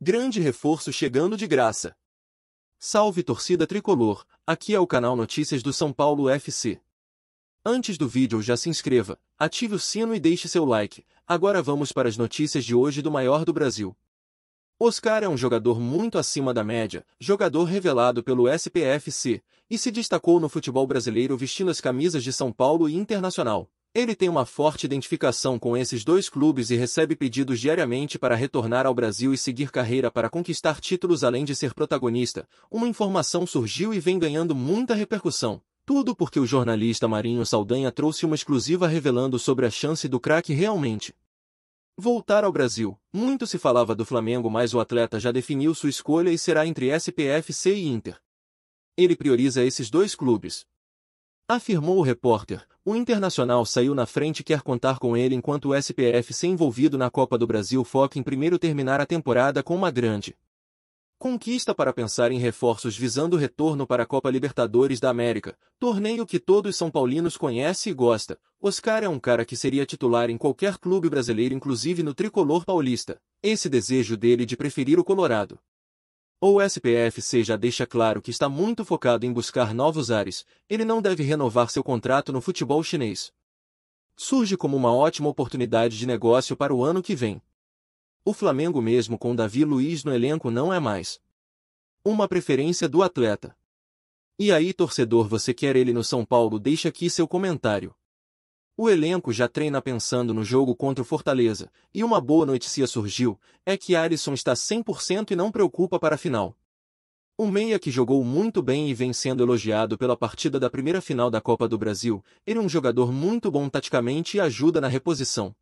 Grande reforço chegando de graça. Salve torcida tricolor, aqui é o canal Notícias do São Paulo FC. Antes do vídeo já se inscreva, ative o sino e deixe seu like. Agora vamos para as notícias de hoje do maior do Brasil. Oscar é um jogador muito acima da média, jogador revelado pelo SPFC, e se destacou no futebol brasileiro vestindo as camisas de São Paulo e Internacional. Ele tem uma forte identificação com esses dois clubes e recebe pedidos diariamente para retornar ao Brasil e seguir carreira para conquistar títulos além de ser protagonista. Uma informação surgiu e vem ganhando muita repercussão. Tudo porque o jornalista Marinho Saldanha trouxe uma exclusiva revelando sobre a chance do craque realmente voltar ao Brasil. Muito se falava do Flamengo, mas o atleta já definiu sua escolha e será entre SPFC e Inter. Ele prioriza esses dois clubes, Afirmou o repórter, o Internacional saiu na frente e quer contar com ele enquanto o SPF se envolvido na Copa do Brasil foca em primeiro terminar a temporada com uma grande conquista para pensar em reforços visando o retorno para a Copa Libertadores da América, torneio que todos são paulinos conhece e gosta. Oscar é um cara que seria titular em qualquer clube brasileiro, inclusive no tricolor paulista. Esse desejo dele de preferir o Colorado ou SPFC já deixa claro que está muito focado em buscar novos ares, ele não deve renovar seu contrato no futebol chinês. Surge como uma ótima oportunidade de negócio para o ano que vem. O Flamengo mesmo com Davi Luiz no elenco não é mais uma preferência do atleta. E aí, torcedor, você quer ele no São Paulo? Deixa aqui seu comentário. O elenco já treina pensando no jogo contra o Fortaleza, e uma boa notícia surgiu, é que Alisson está 100% e não preocupa para a final. O meia que jogou muito bem e vem sendo elogiado pela partida da primeira final da Copa do Brasil, ele é um jogador muito bom taticamente e ajuda na reposição.